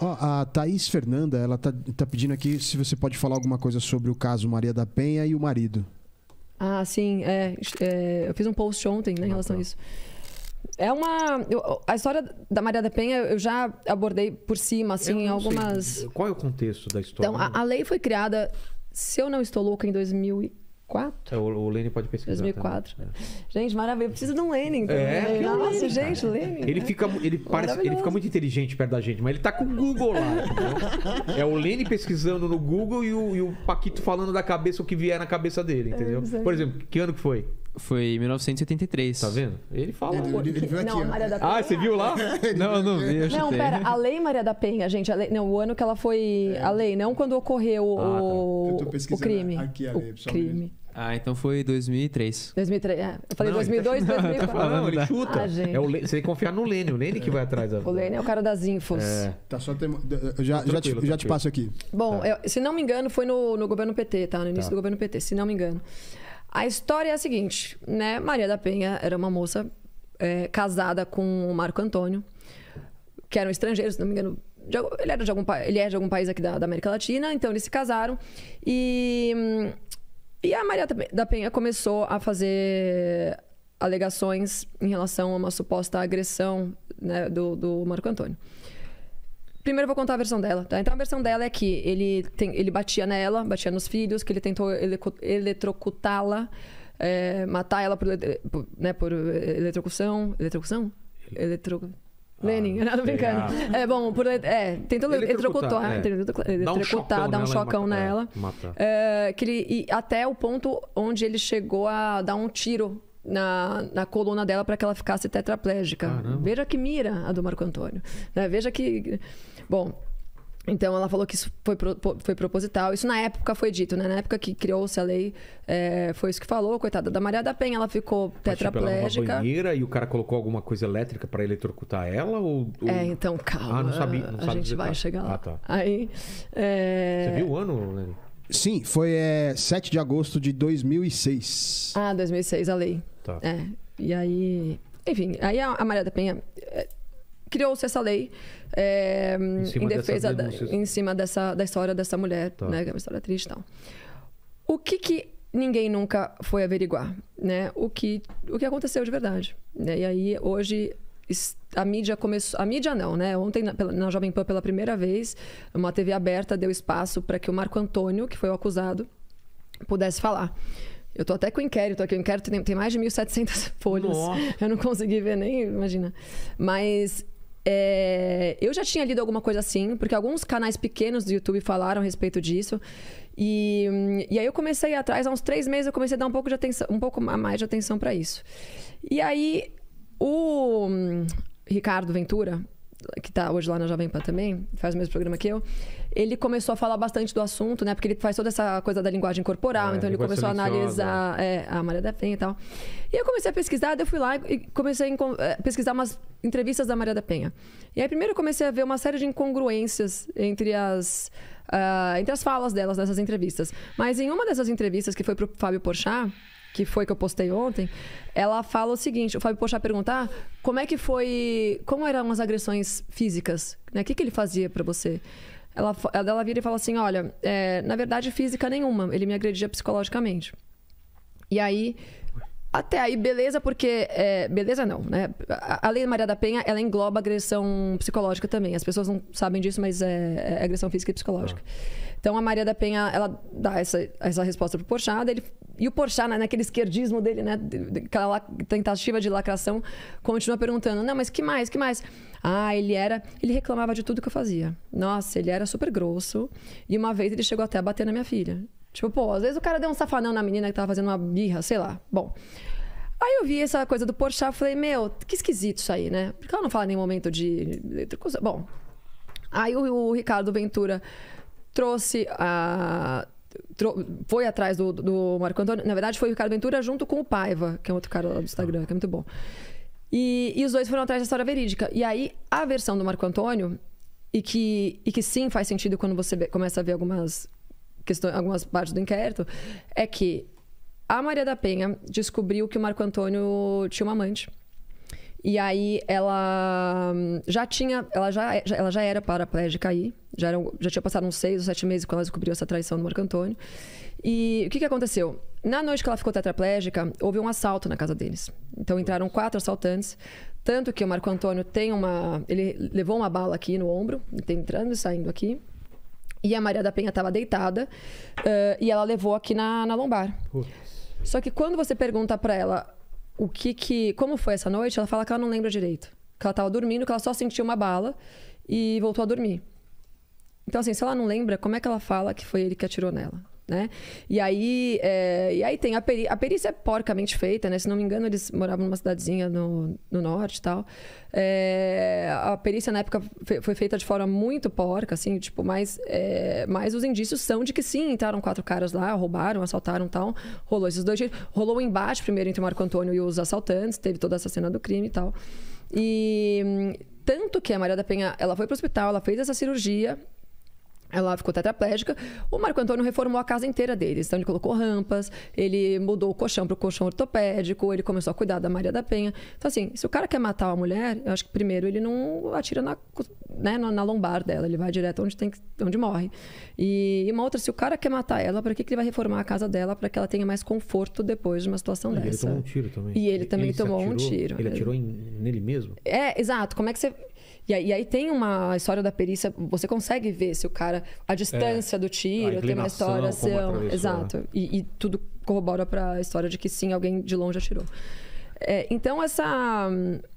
Oh, a Thaís Fernanda, ela tá, tá pedindo aqui se você pode falar alguma coisa sobre o caso Maria da Penha e o marido. Ah, sim. É, é, eu fiz um post ontem né, em relação ah, tá. a isso. É uma. Eu, a história da Maria da Penha eu já abordei por cima, assim, algumas. Sei. Qual é o contexto da história? Então, a, né? a lei foi criada, se eu não estou louca, em e. 2004? É, o, Lênin pode pesquisar. 2004. Também. É. Gente, maravilha. precisa de um Lênin também. É, Nossa, gente, Lênin. Ele fica, ele, parece, ele fica muito inteligente perto da gente, mas ele tá com o Google lá. Entendeu? é o Lênin pesquisando no Google e o, e o, Paquito falando da cabeça o que vier na cabeça dele, é, entendeu? É, Por exemplo, que ano que foi? Foi 1973. Tá vendo? Ele fala. Ele, ele, ele aqui, não, Maria da ah, Penha. Ah, você viu lá? não, não vi. Eu não, pera. A Lei Maria da Penha, gente. Lei, não, o ano que ela foi. É. A lei, não quando ocorreu ah, o, tá. o crime. Aqui a lei, o crime. Ah, então foi 2003. 2003, é. Eu falei não, 2002, então- tá, 2004. falando, não, ele chuta. Ah, É o, você tem que confiar no Lênin. O Lênin que vai atrás. Da... O Lênin é o cara das infos. É. Tá só tem, já, já, te, já te passo aqui. Bom, tá. eu, se não me engano, foi no, no governo PT, tá? No início tá. do governo PT, se não me engano. A história é a seguinte, né? Maria da Penha era uma moça é, casada com o Marco Antônio, que eram um estrangeiros, se não me engano, de, ele, era de algum, ele é de algum país aqui da, da, América Latina, então eles se casaram. E hum, e a Maria da Penha começou a fazer alegações em relação a uma suposta agressão né, do, do Marco Antônio. Primeiro eu vou contar a versão dela, tá? Então a versão dela é que ele, tem, ele batia nela, batia nos filhos, que ele tentou ele, eletrocutá-la, é, matar ela por, eh, né, por eh, eletrocução. Eletrocução? Eletro... Ah, Lenin, ah, nada brincando. É, é bom, por, é, tentou ele eletrocutar, é. eletrocutar, dar um chocão nela. matar, é, que ele, até o ponto onde ele chegou a dar um tiro na, na coluna dela para que ela ficasse tetraplégica. Caramba. Veja que mira a do Marco Antônio. Né? Veja que. Bom, então ela falou que isso foi, pro, foi proposital. Isso na época foi dito, né? Na época que criou-se a lei, é, foi isso que falou, coitada da Maria da Penha, ela ficou tetraplégica. Tipo, ela banheira e o cara colocou alguma coisa elétrica para eletrocutar ela ou, ou, É, então calma. Ah, não sabia, não A gente vai tá. chegar lá. Ah, tá. Aí é... Você viu o ano, Lenny? Sim, foi é, 7 de agosto de 2006. Ah, 2006 a lei. Tá. É. E aí, enfim, aí a Maria da Penha é, criou-se essa lei é, em, em defesa da, em cima dessa da história dessa mulher, tá. né? Que é uma história triste e tal. O que que ninguém nunca foi averiguar, né? O que o que aconteceu de verdade, né? E aí hoje a mídia começou. A mídia não, né? Ontem, na, na, Jovem Pan, pela primeira vez, uma TV aberta deu espaço para que o Marco Antônio, que foi o acusado, pudesse falar. Eu tô até com o inquérito aqui. O inquérito tem, tem mais de 1.700 folhas. Nossa. Eu não consegui ver nem, imagina. Mas é, eu já tinha lido alguma coisa assim, porque alguns canais pequenos do YouTube falaram a respeito disso. E, e aí eu comecei atrás, há uns três meses eu comecei a dar um pouco de atenção, um pouco a mais de atenção para isso. E aí o hum, Ricardo Ventura, que está hoje lá na Jovem Pan também, faz o mesmo programa que eu, ele começou a falar bastante do assunto, né? Porque ele faz toda essa coisa da linguagem corporal, é, então ele começou a analisar é, a Maria da Penha e tal. E eu comecei a pesquisar, eu fui lá e comecei a é, pesquisar umas entrevistas da Maria da Penha. E aí primeiro eu comecei a ver uma série de incongruências entre as, uh, entre as falas delas nessas entrevistas. Mas em uma dessas entrevistas que foi pro Fábio Porchat, que foi que eu postei ontem, ela fala o seguinte: o Fábio Pochá perguntar ah, como é que foi. Como eram as agressões físicas? Né? O que, que ele fazia para você? Ela, ela vira e fala assim: olha, é, na verdade, física nenhuma, ele me agredia psicologicamente. E aí até aí, beleza, porque. É, beleza não, né? A, Lei Maria da Penha, ela engloba agressão psicológica também. As pessoas não sabem disso, mas é, é agressão física e psicológica. Ah. Então, a Maria da Penha, ela dá essa, essa resposta pro Porchat. Ele, e o Porchat, né, naquele esquerdismo dele, né? Aquela tentativa de lacração, continua perguntando: não, mas que mais, que mais? Ah, ele era. Ele reclamava de tudo que eu fazia. Nossa, ele era super grosso. E uma vez ele chegou até a bater na minha filha. Tipo, pô, às vezes o cara deu um safanão na menina que tava fazendo uma birra, sei lá. Bom. Aí eu vi essa coisa do Porchat, falei, meu, que esquisito isso aí, né? Porque ela não fala em nenhum momento de... Bom, aí o, o Ricardo Ventura trouxe a... Tro... Foi atrás do, do Marco Antônio. Na verdade, foi o Ricardo Ventura junto com o Paiva, que é outro cara lá do Instagram, ah. que é muito bom. E, e os dois foram atrás da história verídica. E aí, a versão do Marco Antônio, e que, e que sim faz sentido quando você começa a ver algumas questões, algumas partes do inquérito, é que a Maria da Penha descobriu que o Marco Antônio tinha uma amante. E aí ela já tinha, ela já, ela já era paraplégica aí, já, era, já tinha passado uns seis ou sete meses quando ela descobriu essa traição do Marco Antônio. E o que, que aconteceu? Na noite que ela ficou tetraplégica, houve um assalto na casa deles. Então entraram quatro assaltantes, tanto que o Marco Antônio tem uma, ele levou uma bala aqui no ombro, tem tá entrando e saindo aqui. E a Maria da Penha estava deitada uh, e ela levou aqui na, na lombar. Putz. Só que quando você pergunta para ela o que que. Como foi essa noite, ela fala que ela não lembra direito. Que ela estava dormindo, que ela só sentiu uma bala e voltou a dormir. Então, assim, se ela não lembra, como é que ela fala que foi ele que atirou nela? né? E aí, é, e aí tem a, peri a perícia é porcamente feita, né? Se não me engano, eles moravam numa cidadezinha no, no norte e tal. É, a perícia na época fe foi feita de forma muito porca, assim, tipo, mas, é, mas os indícios são de que sim, entraram quatro caras lá, roubaram, assaltaram tal. Rolou esses dois dias. Rolou um embate primeiro entre o Marco Antônio e os assaltantes, teve toda essa cena do crime e tal. E tanto que a Maria da Penha, ela foi pro hospital, ela fez essa cirurgia, ela ficou tetraplégica. O Marco Antônio reformou a casa inteira deles. Então, ele colocou rampas, ele mudou o colchão para o colchão ortopédico, ele começou a cuidar da Maria da Penha. Então, assim, se o cara quer matar uma mulher, eu acho que primeiro ele não atira na, né, na, lombar dela, ele vai direto onde, tem, onde morre. E, e uma outra, se o cara quer matar ela, para que, que ele vai reformar a casa dela para que ela tenha mais conforto depois de uma situação dessa? Ele tomou um tiro também. E ele também ele tomou atirou, um tiro. Ele atirou em, nele mesmo? É, exato. Como é que você e aí, e aí, tem uma história da perícia, você consegue ver se o cara, a distância é, do tiro, tem uma história. Assim, exato. E, e, tudo corrobora para a história de que sim, alguém de longe atirou. É, então, essa,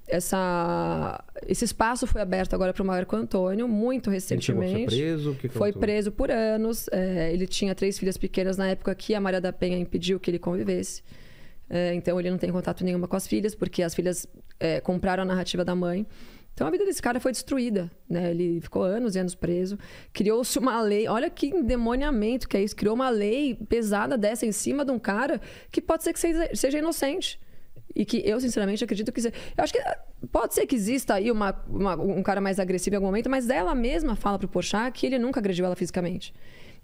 essa, esse espaço foi aberto agora para o Marco Antônio, muito recentemente. Ele preso? Que foi preso por anos. É, ele tinha três filhas pequenas na época que a Maria da Penha impediu que ele convivesse. É, então, ele não tem contato nenhuma com as filhas, porque as filhas é, compraram a narrativa da mãe. Então a vida desse cara foi destruída, né? Ele ficou anos e anos preso. Criou-se uma lei, olha que endemoniamento que é isso, criou uma lei pesada dessa em cima de um cara que pode ser que seja inocente. E que eu, sinceramente, acredito que. Eu acho que ah, pode ser que exista aí uma, uma, um cara mais agressivo em algum momento, mas ela mesma fala pro Porchat que ele nunca agrediu ela fisicamente.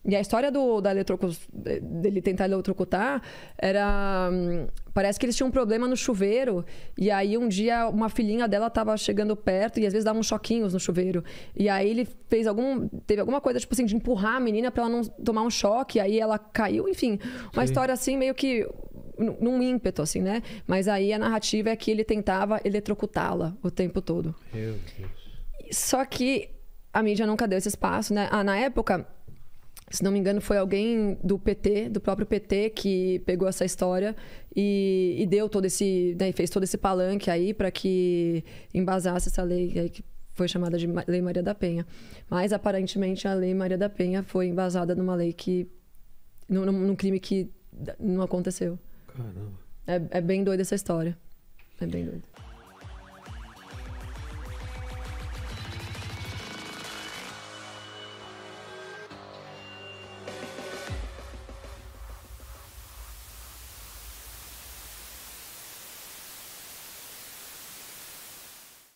E a história do, da dele tentar eletrocutar era. Hum, parece que eles tinham um problema no chuveiro. E aí um dia uma filhinha dela tava chegando perto e às vezes dava uns choquinhos no chuveiro. E aí ele fez algum. Teve alguma coisa, tipo assim, de empurrar a menina pra ela não tomar um choque. Aí ela caiu, enfim. Uma Sim. história assim, meio que num ímpeto, assim, né? Mas aí a narrativa é que ele tentava eletrocutá-la o tempo todo. Meu Deus. Só que a mídia nunca deu esse espaço, né? Ah, na época, se não me engano, foi alguém do PT, do próprio PT, que pegou essa história e, e deu todo esse, né, fez todo esse palanque aí para que embasasse essa lei aí que foi chamada de Lei Maria da Penha. Mas aparentemente a Lei Maria da Penha foi embasada numa lei que num, num crime que não aconteceu. Caramba. É, é bem doida essa história. É bem doida.